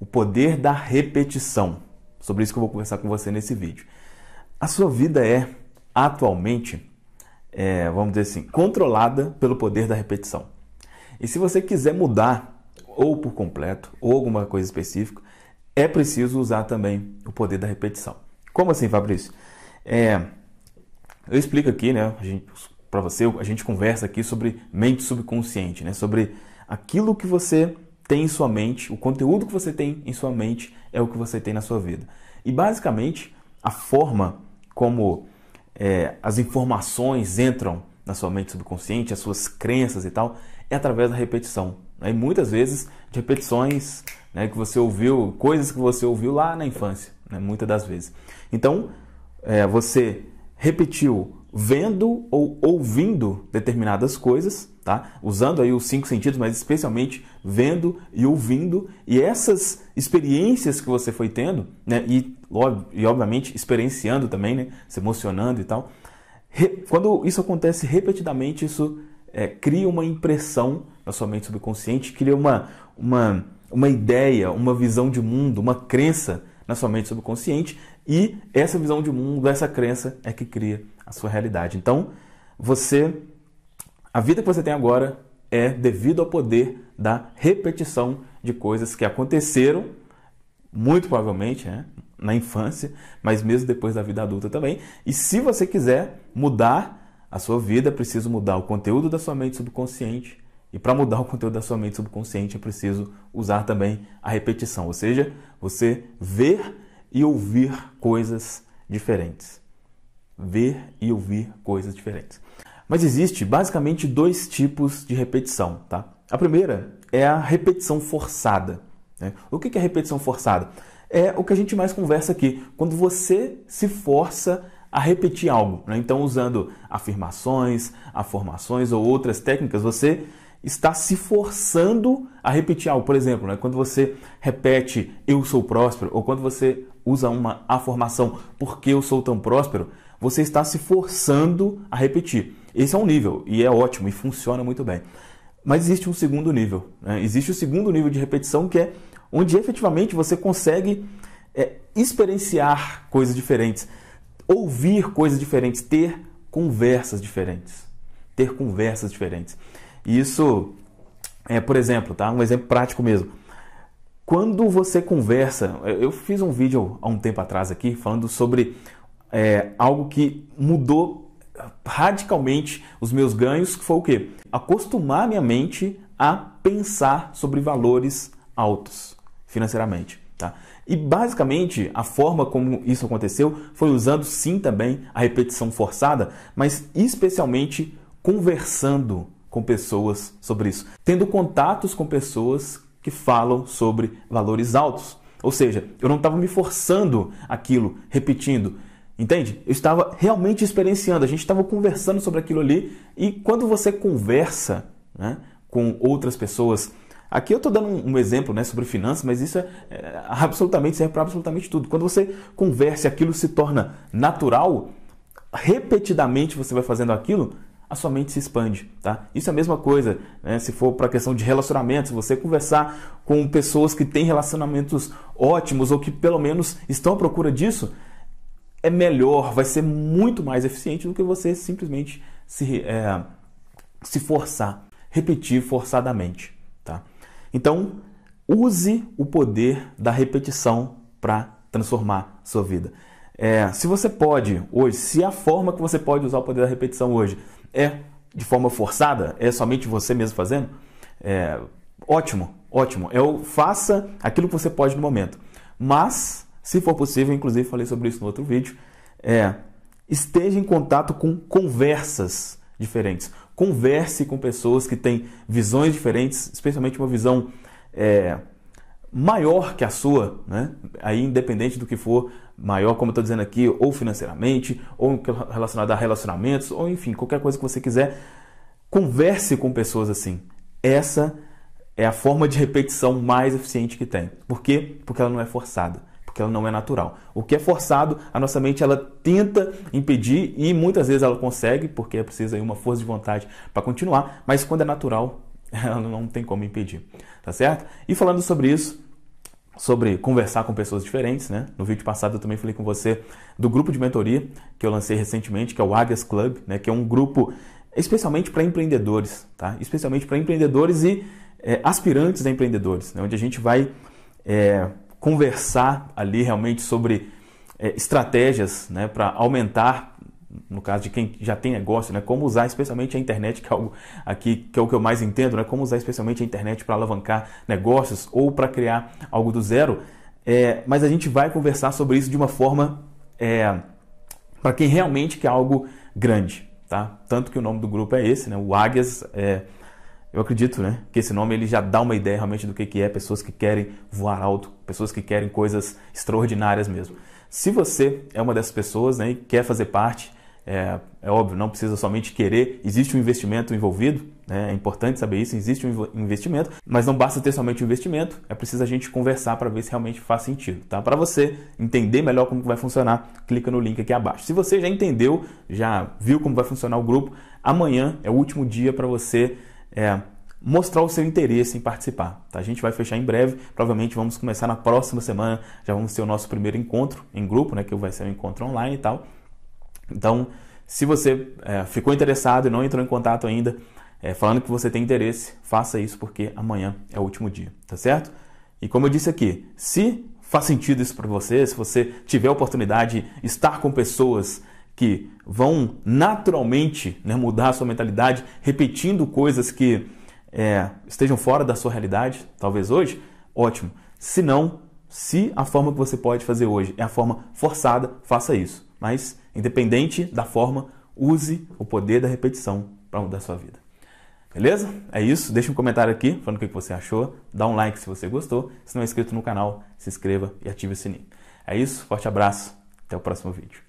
o poder da repetição. Sobre isso que eu vou conversar com você nesse vídeo. A sua vida é, atualmente, é, vamos dizer assim, controlada pelo poder da repetição. E se você quiser mudar, ou por completo, ou alguma coisa específica, é preciso usar também o poder da repetição. Como assim, Fabrício? É, eu explico aqui, né, para você, a gente conversa aqui sobre mente subconsciente, né, sobre aquilo que você tem em sua mente, o conteúdo que você tem em sua mente é o que você tem na sua vida. E basicamente, a forma como é, as informações entram na sua mente subconsciente, as suas crenças e tal, é através da repetição. Né? E muitas vezes de repetições né, que você ouviu, coisas que você ouviu lá na infância, né? muitas das vezes. Então, é, você repetiu vendo ou ouvindo determinadas coisas Tá? Usando aí os cinco sentidos, mas especialmente vendo e ouvindo e essas experiências que você foi tendo, né? E, e obviamente experienciando também, né? Se emocionando e tal. Quando isso acontece repetidamente, isso é, cria uma impressão na sua mente subconsciente, cria uma, uma, uma ideia, uma visão de mundo, uma crença na sua mente subconsciente e essa visão de mundo, essa crença é que cria a sua realidade. Então, você a vida que você tem agora é devido ao poder da repetição de coisas que aconteceram, muito provavelmente, né? na infância, mas mesmo depois da vida adulta também. E se você quiser mudar a sua vida, é preciso mudar o conteúdo da sua mente subconsciente. E para mudar o conteúdo da sua mente subconsciente, é preciso usar também a repetição, ou seja, você ver e ouvir coisas diferentes. Ver e ouvir coisas diferentes. Mas existe basicamente dois tipos de repetição, tá? A primeira é a repetição forçada. Né? O que é repetição forçada? É o que a gente mais conversa aqui, quando você se força a repetir algo. Né? Então, usando afirmações, afirmações ou outras técnicas, você está se forçando a repetir algo. Por exemplo, né? quando você repete eu sou próspero, ou quando você usa uma afirmação porque eu sou tão próspero, você está se forçando a repetir. Esse é um nível e é ótimo e funciona muito bem. Mas existe um segundo nível. Né? Existe o segundo nível de repetição que é onde efetivamente você consegue é, experienciar coisas diferentes, ouvir coisas diferentes, ter conversas diferentes. Ter conversas diferentes. E isso é, por exemplo, tá? Um exemplo prático mesmo. Quando você conversa, eu fiz um vídeo há um tempo atrás aqui falando sobre é, algo que mudou radicalmente os meus ganhos, que foi o quê? Acostumar minha mente a pensar sobre valores altos financeiramente. Tá? E basicamente a forma como isso aconteceu foi usando sim também a repetição forçada, mas especialmente conversando com pessoas sobre isso, tendo contatos com pessoas que falam sobre valores altos. Ou seja, eu não estava me forçando aquilo, repetindo, Entende? Eu estava realmente experienciando, a gente estava conversando sobre aquilo ali e quando você conversa né, com outras pessoas, aqui eu estou dando um, um, exemplo né, sobre finanças, mas isso é, é absolutamente serve para absolutamente tudo. Quando você conversa, aquilo se torna natural, repetidamente você vai fazendo aquilo, a sua mente se expande, tá? Isso é a mesma coisa, né? Se for para a questão de relacionamentos, você conversar com pessoas que têm relacionamentos ótimos ou que pelo menos estão à procura disso, é melhor, vai ser muito mais eficiente do que você simplesmente se, é, se forçar, repetir forçadamente. Tá? Então, use o poder da repetição para transformar sua vida. É, se você pode hoje, se a forma que você pode usar o poder da repetição hoje é de forma forçada, é somente você mesmo fazendo, é, ótimo, ótimo. É, faça aquilo que você pode no momento. Mas se for possível, inclusive falei sobre isso no outro vídeo, é esteja em contato com conversas diferentes. Converse com pessoas que têm visões diferentes, especialmente uma visão é, maior que a sua, né? aí independente do que for maior, como eu estou dizendo aqui, ou financeiramente, ou relacionado a relacionamentos, ou enfim, qualquer coisa que você quiser, converse com pessoas assim. Essa é a forma de repetição mais eficiente que tem. Por quê? Porque ela não é forçada que ela não é natural. O que é forçado, a nossa mente ela tenta impedir e muitas vezes ela consegue, porque é preciso aí uma força de vontade para continuar, mas quando é natural, ela não tem como impedir, tá certo? E falando sobre isso, sobre conversar com pessoas diferentes, né? No vídeo passado eu também falei com você do grupo de mentoria que eu lancei recentemente, que é o Agas Club, né? Que é um grupo especialmente para empreendedores, tá? Especialmente para empreendedores e é, aspirantes a empreendedores, né? onde a gente vai é, conversar ali realmente sobre é, estratégias né, para aumentar, no caso de quem já tem negócio, né, como usar especialmente a internet, que é algo aqui que é o que eu mais entendo, né, como usar especialmente a internet para alavancar negócios ou para criar algo do zero. É, mas a gente vai conversar sobre isso de uma forma é, para quem realmente quer algo grande. Tá? Tanto que o nome do grupo é esse, né? o Águias é, eu acredito, né? Que esse nome ele já dá uma ideia realmente do que, que é pessoas que querem voar alto, pessoas que querem coisas extraordinárias mesmo. Se você é uma dessas pessoas né, e quer fazer parte, é, é óbvio, não precisa somente querer, existe um investimento envolvido, né? é importante saber isso, existe um investimento, mas não basta ter somente um investimento, é preciso a gente conversar para ver se realmente faz sentido. Tá? Para você entender melhor como vai funcionar, clica no link aqui abaixo. Se você já entendeu, já viu como vai funcionar o grupo, amanhã é o último dia para você é, mostrar o seu interesse em participar. Tá? A gente vai fechar em breve, provavelmente vamos começar na próxima semana, já vamos ter o nosso primeiro encontro em grupo, né, que vai ser um encontro online e tal. Então, se você é, ficou interessado e não entrou em contato ainda, é, falando que você tem interesse, faça isso porque amanhã é o último dia, tá certo? E como eu disse aqui, se faz sentido isso para você, se você tiver a oportunidade de estar com pessoas que vão naturalmente né, mudar a sua mentalidade, repetindo coisas que é, estejam fora da sua realidade, talvez hoje, ótimo. Se não, se a forma que você pode fazer hoje é a forma forçada, faça isso. Mas, independente da forma, use o poder da repetição para mudar a sua vida. Beleza? É isso. Deixa um comentário aqui falando o que você achou. Dá um like se você gostou. Se não é inscrito no canal, se inscreva e ative o sininho. É isso. Forte abraço. Até o próximo vídeo.